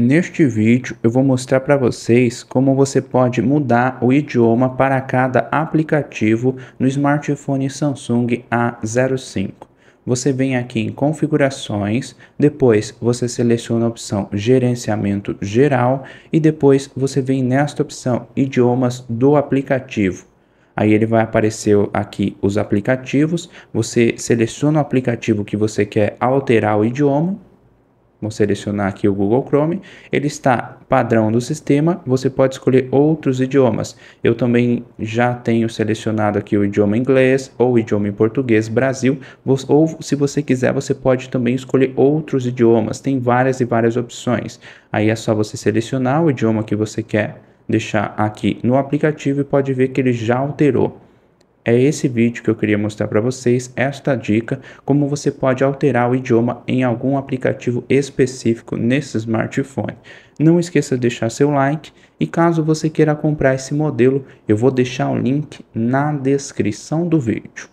Neste vídeo eu vou mostrar para vocês como você pode mudar o idioma para cada aplicativo no smartphone Samsung A05. Você vem aqui em configurações, depois você seleciona a opção gerenciamento geral e depois você vem nesta opção idiomas do aplicativo. Aí ele vai aparecer aqui os aplicativos, você seleciona o aplicativo que você quer alterar o idioma Vou selecionar aqui o Google Chrome. Ele está padrão do sistema. Você pode escolher outros idiomas. Eu também já tenho selecionado aqui o idioma inglês ou idioma em português Brasil. Ou se você quiser, você pode também escolher outros idiomas. Tem várias e várias opções. Aí é só você selecionar o idioma que você quer deixar aqui no aplicativo e pode ver que ele já alterou. É esse vídeo que eu queria mostrar para vocês, esta dica, como você pode alterar o idioma em algum aplicativo específico nesse smartphone. Não esqueça de deixar seu like e caso você queira comprar esse modelo, eu vou deixar o link na descrição do vídeo.